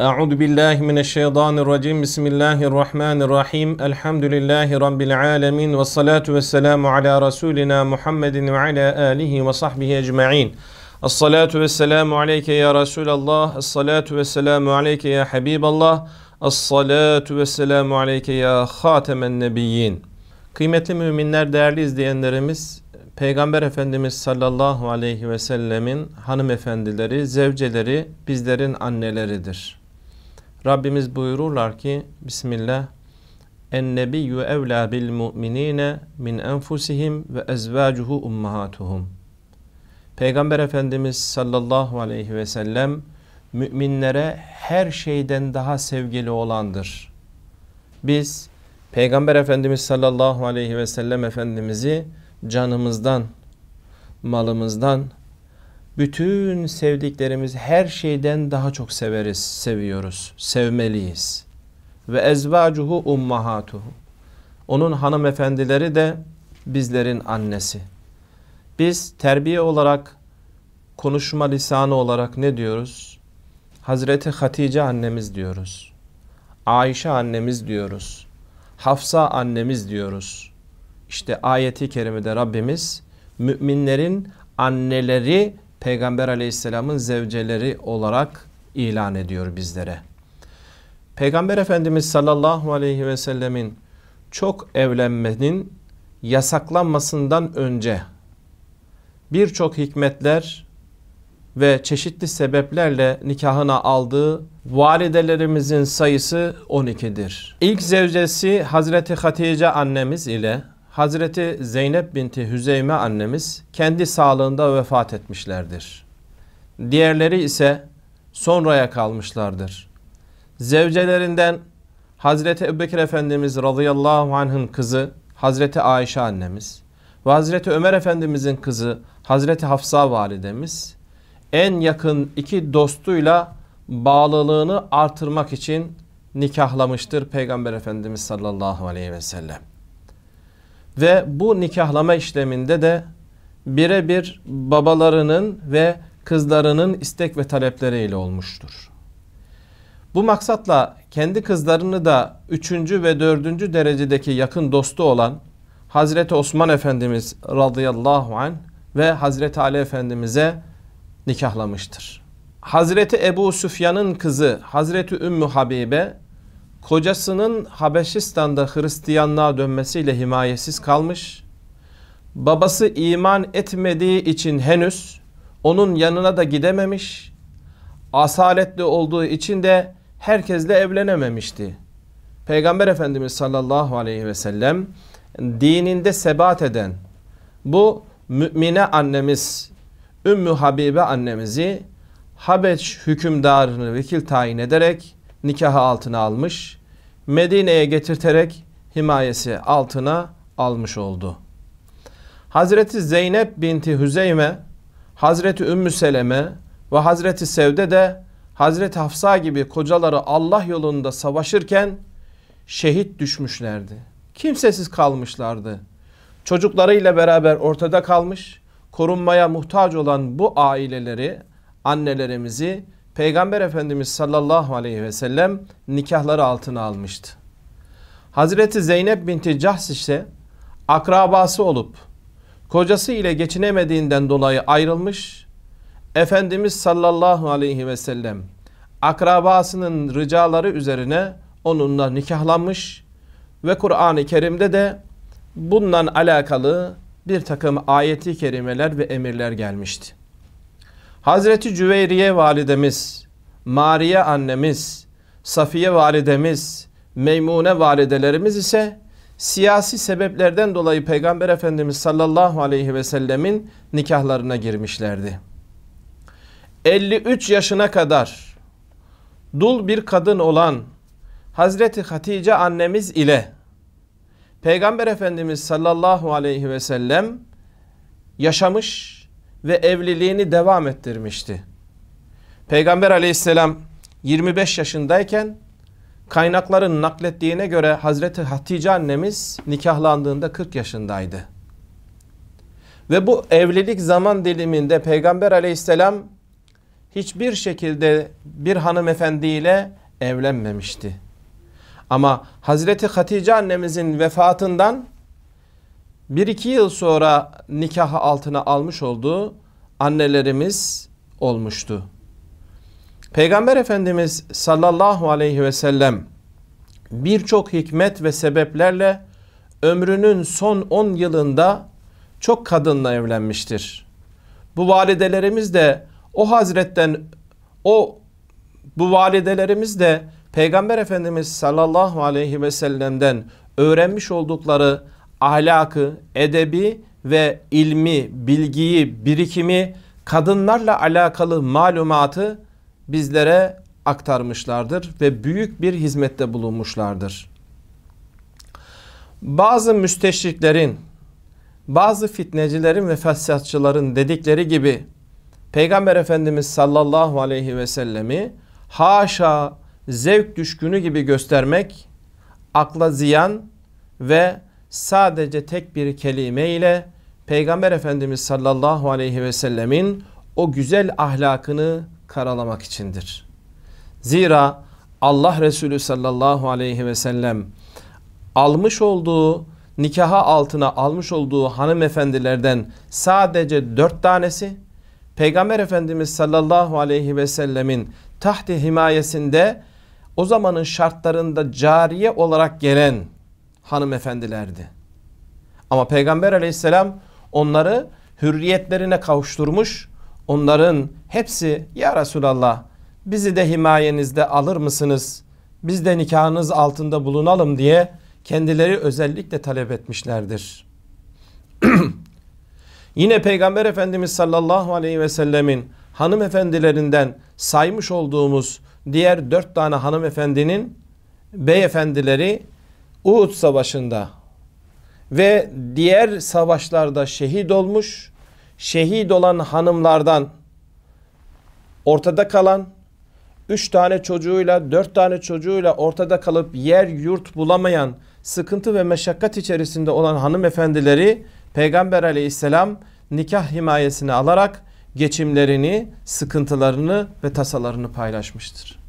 Euzu billahi mineşşeytanirracim. Bismillahirrahmanirrahim. Elhamdülillahi rabbil alamin ve salatu vesselamu ala rasulina Muhammedin ve ala alihi ve sahbihi ecmaîn. Essalatu vesselamu aleyke ya Resulallah. Essalatu vesselamu aleyke ya Habiballah. Essalatu vesselamu aleyke ya Hatemen Nebiyyin. Kıymetli müminler, değerli izleyenlerimiz, Peygamber Efendimiz sallallahu aleyhi ve sellemin hanımefendileri, zevceleri bizlerin anneleridir. Rabbimiz buyururlar ki Bismillah En nebiyyü evlâ bil mu'minîne min enfusihim ve ezvâcuhu ummahatuhum. Peygamber Efendimiz sallallahu aleyhi ve sellem müminlere her şeyden daha sevgili olandır. Biz Peygamber Efendimiz sallallahu aleyhi ve sellem Efendimiz'i canımızdan, malımızdan, bütün sevdiklerimiz her şeyden daha çok severiz, seviyoruz, sevmeliyiz. Ve ezvacuhu ummahatuhu. Onun hanımefendileri de bizlerin annesi. Biz terbiye olarak, konuşma lisanı olarak ne diyoruz? Hazreti Hatice annemiz diyoruz. Ayşe annemiz diyoruz. Hafsa annemiz diyoruz. İşte ayeti kerimede Rabbimiz müminlerin anneleri Peygamber aleyhisselamın zevceleri olarak ilan ediyor bizlere. Peygamber Efendimiz sallallahu aleyhi ve sellemin çok evlenmenin yasaklanmasından önce birçok hikmetler ve çeşitli sebeplerle nikahına aldığı validelerimizin sayısı 12'dir. İlk zevcesi Hazreti Hatice annemiz ile Hazreti Zeynep binti Hüzeyme annemiz kendi sağlığında vefat etmişlerdir. Diğerleri ise sonraya kalmışlardır. Zevcelerinden Hazreti Ebubekir Efendimiz radıyallahu anh'ın kızı Hazreti Ayşe annemiz ve Hazreti Ömer Efendimizin kızı Hazreti Hafsa validemiz en yakın iki dostuyla bağlılığını artırmak için nikahlamıştır Peygamber Efendimiz sallallahu aleyhi ve sellem. Ve bu nikahlama işleminde de birebir babalarının ve kızlarının istek ve talepleriyle olmuştur. Bu maksatla kendi kızlarını da 3. ve 4. derecedeki yakın dostu olan Hazreti Osman Efendimiz radıyallahu anh ve Hazreti Ali Efendimiz'e nikahlamıştır. Hazreti Ebu Süfyan'ın kızı Hazreti Ümmü Habibe kocasının Habeşistan'da Hristiyanlığa dönmesiyle himayesiz kalmış. Babası iman etmediği için henüz onun yanına da gidememiş. Asaletli olduğu için de herkesle evlenememişti. Peygamber Efendimiz sallallahu aleyhi ve sellem dininde sebat eden bu mümine annemiz Ümmü Habibe annemizi Habeş hükümdarını vekil tayin ederek nikahı altına almış. Medine'ye getirterek himayesi altına almış oldu. Hazreti Zeynep binti Hüzeyme, Hazreti Ümmü Seleme ve Hazreti Sevde de Hazreti Hafsa gibi kocaları Allah yolunda savaşırken şehit düşmüşlerdi. Kimsesiz kalmışlardı. Çocuklarıyla beraber ortada kalmış, korunmaya muhtaç olan bu aileleri, annelerimizi Peygamber Efendimiz sallallahu aleyhi ve sellem nikahları altına almıştı. Hazreti Zeynep binti Cahs ise akrabası olup kocası ile geçinemediğinden dolayı ayrılmış. Efendimiz sallallahu aleyhi ve sellem akrabasının ricaları üzerine onunla nikahlanmış ve Kur'an-ı Kerim'de de bundan alakalı bir takım ayeti kerimeler ve emirler gelmişti. Hazreti Cüveyriye validemiz, Mariye annemiz, Safiye validemiz, Meymune validelerimiz ise siyasi sebeplerden dolayı Peygamber Efendimiz sallallahu aleyhi ve sellemin nikahlarına girmişlerdi. 53 yaşına kadar dul bir kadın olan Hazreti Hatice annemiz ile Peygamber Efendimiz sallallahu aleyhi ve sellem yaşamış ve evliliğini devam ettirmişti. Peygamber aleyhisselam 25 yaşındayken kaynakların naklettiğine göre Hazreti Hatice annemiz nikahlandığında 40 yaşındaydı. Ve bu evlilik zaman diliminde Peygamber aleyhisselam hiçbir şekilde bir hanımefendiyle evlenmemişti. Ama Hazreti Hatice annemizin vefatından bir iki yıl sonra nikahı altına almış olduğu annelerimiz olmuştu. Peygamber Efendimiz sallallahu aleyhi ve sellem birçok hikmet ve sebeplerle ömrünün son 10 yılında çok kadınla evlenmiştir. Bu validelerimiz de o hazretten o bu validelerimiz de Peygamber Efendimiz sallallahu aleyhi ve sellem'den öğrenmiş oldukları ahlakı, edebi ve ilmi, bilgiyi, birikimi, kadınlarla alakalı malumatı bizlere aktarmışlardır ve büyük bir hizmette bulunmuşlardır. Bazı müsteşriklerin, bazı fitnecilerin ve fesatçıların dedikleri gibi Peygamber Efendimiz sallallahu aleyhi ve sellemi haşa zevk düşkünü gibi göstermek akla ziyan ve sadece tek bir kelime ile Peygamber Efendimiz sallallahu aleyhi ve sellemin o güzel ahlakını karalamak içindir. Zira Allah Resulü sallallahu aleyhi ve sellem almış olduğu nikaha altına almış olduğu hanımefendilerden sadece dört tanesi Peygamber Efendimiz sallallahu aleyhi ve sellemin tahti himayesinde o zamanın şartlarında cariye olarak gelen hanımefendilerdi. Ama Peygamber aleyhisselam onları hürriyetlerine kavuşturmuş. Onların hepsi ya Resulallah bizi de himayenizde alır mısınız? Biz de nikahınız altında bulunalım diye kendileri özellikle talep etmişlerdir. Yine Peygamber Efendimiz sallallahu aleyhi ve sellemin hanımefendilerinden saymış olduğumuz diğer dört tane hanımefendinin beyefendileri Uhud Savaşı'nda ve diğer savaşlarda şehit olmuş, şehit olan hanımlardan ortada kalan, üç tane çocuğuyla, dört tane çocuğuyla ortada kalıp yer yurt bulamayan, sıkıntı ve meşakkat içerisinde olan hanımefendileri Peygamber aleyhisselam nikah himayesini alarak geçimlerini, sıkıntılarını ve tasalarını paylaşmıştır.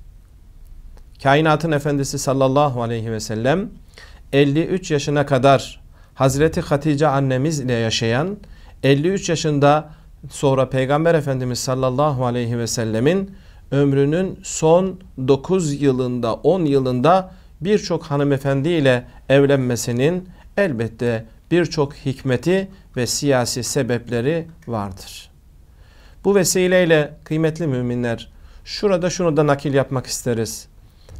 Kainatın Efendisi sallallahu aleyhi ve sellem 53 yaşına kadar Hazreti Hatice annemiz ile yaşayan 53 yaşında sonra Peygamber Efendimiz sallallahu aleyhi ve sellemin ömrünün son 9 yılında 10 yılında birçok hanımefendi ile evlenmesinin elbette birçok hikmeti ve siyasi sebepleri vardır. Bu vesileyle kıymetli müminler şurada şunu da nakil yapmak isteriz.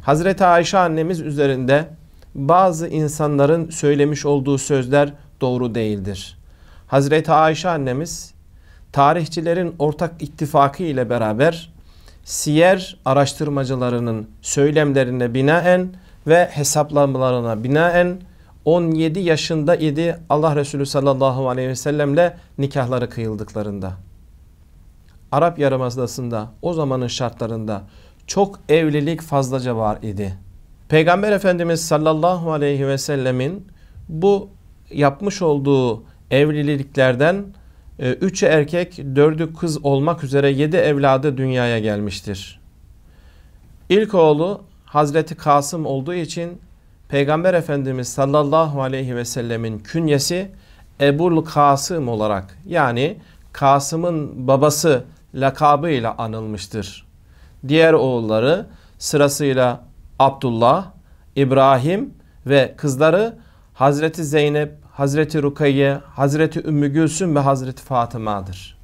Hazreti Ayşe annemiz üzerinde bazı insanların söylemiş olduğu sözler doğru değildir. Hazreti Ayşe annemiz tarihçilerin ortak ittifakı ile beraber siyer araştırmacılarının söylemlerine binaen ve hesaplamalarına binaen 17 yaşında idi Allah Resulü sallallahu aleyhi ve sellemle nikahları kıyıldıklarında. Arap Yarımadası'nda o zamanın şartlarında çok evlilik fazlaca var idi. Peygamber Efendimiz sallallahu aleyhi ve sellemin bu yapmış olduğu evliliklerden e, üçü erkek, dördü kız olmak üzere yedi evladı dünyaya gelmiştir. İlk oğlu Hazreti Kasım olduğu için Peygamber Efendimiz sallallahu aleyhi ve sellemin künyesi Ebul Kasım olarak yani Kasım'ın babası lakabıyla anılmıştır diğer oğulları sırasıyla Abdullah, İbrahim ve kızları Hazreti Zeynep, Hazreti Rukayye, Hazreti Ümmü Gülsüm ve Hazreti Fatıma'dır.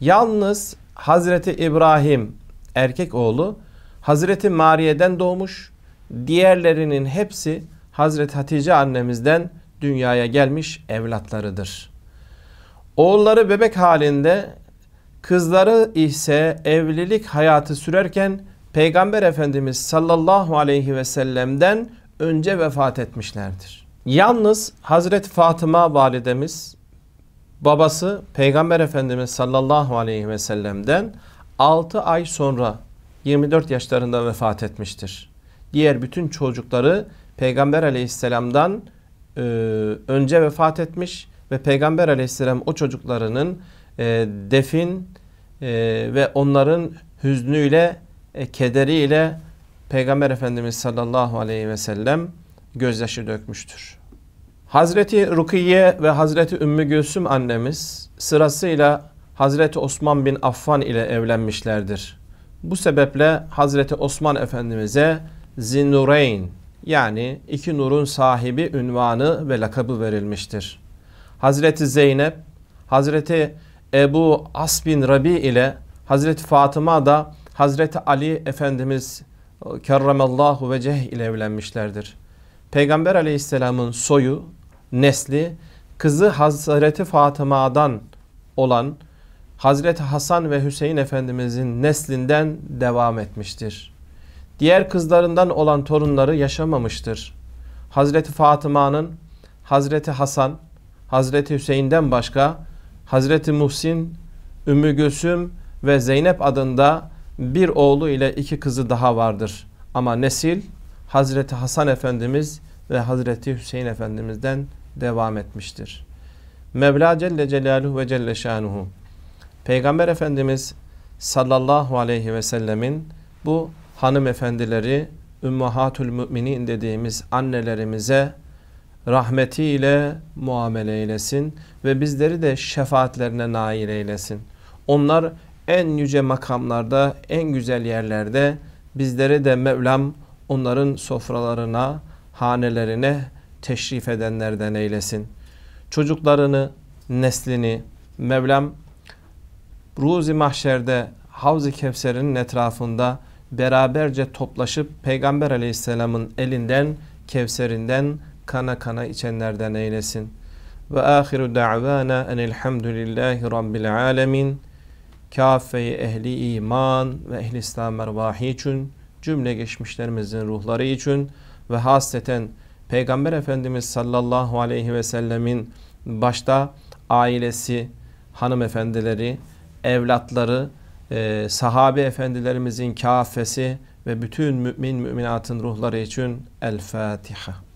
Yalnız Hazreti İbrahim erkek oğlu Hazreti Mariye'den doğmuş. Diğerlerinin hepsi Hazreti Hatice annemizden dünyaya gelmiş evlatlarıdır. Oğulları bebek halinde Kızları ise evlilik hayatı sürerken Peygamber Efendimiz sallallahu aleyhi ve sellem'den önce vefat etmişlerdir. Yalnız Hazreti Fatıma validemiz babası Peygamber Efendimiz sallallahu aleyhi ve sellem'den 6 ay sonra 24 yaşlarında vefat etmiştir. Diğer bütün çocukları Peygamber aleyhisselamdan e, önce vefat etmiş ve Peygamber aleyhisselam o çocuklarının e, defin e, ve onların hüznüyle, e, kederiyle Peygamber Efendimiz sallallahu aleyhi ve sellem gözyaşı dökmüştür. Hazreti Rukiye ve Hazreti Ümmü Gülsüm annemiz sırasıyla Hazreti Osman bin Affan ile evlenmişlerdir. Bu sebeple Hazreti Osman Efendimiz'e Zinureyn yani iki nurun sahibi ünvanı ve lakabı verilmiştir. Hazreti Zeynep, Hazreti Ebu Asbin Rabi ile Hazreti Fatıma da Hazreti Ali Efendimiz kerramallahu veceh ile evlenmişlerdir. Peygamber aleyhisselamın soyu, nesli kızı Hazreti Fatıma'dan olan Hazreti Hasan ve Hüseyin Efendimizin neslinden devam etmiştir. Diğer kızlarından olan torunları yaşamamıştır. Hazreti Fatıma'nın Hazreti Hasan, Hazreti Hüseyin'den başka Hazreti Muhsin, Ümmü Gülsüm ve Zeynep adında bir oğlu ile iki kızı daha vardır. Ama nesil Hazreti Hasan Efendimiz ve Hazreti Hüseyin Efendimiz'den devam etmiştir. Mevla Celle Celaluhu ve Celle Şanuhu Peygamber Efendimiz sallallahu aleyhi ve sellemin bu hanımefendileri Ümmahatül Müminin dediğimiz annelerimize rahmetiyle muamele eylesin ve bizleri de şefaatlerine nail eylesin. Onlar en yüce makamlarda, en güzel yerlerde bizleri de Mevlam onların sofralarına, hanelerine teşrif edenlerden eylesin. Çocuklarını, neslini Mevlam Ruzi Mahşer'de havzi ı Kevser'in etrafında beraberce toplaşıp Peygamber Aleyhisselam'ın elinden, Kevser'inden kana kana içenlerden eylesin. Ve ahiru da'vana enelhamdülillahi rabbil alemin. Kafeyi ehli iman ve ehli İslam ervahi için, cümle geçmişlerimizin ruhları için ve hasreten Peygamber Efendimiz sallallahu aleyhi ve sellemin başta ailesi, hanımefendileri, evlatları, e, sahabe efendilerimizin kafesi ve bütün mümin müminatın ruhları için El Fatiha.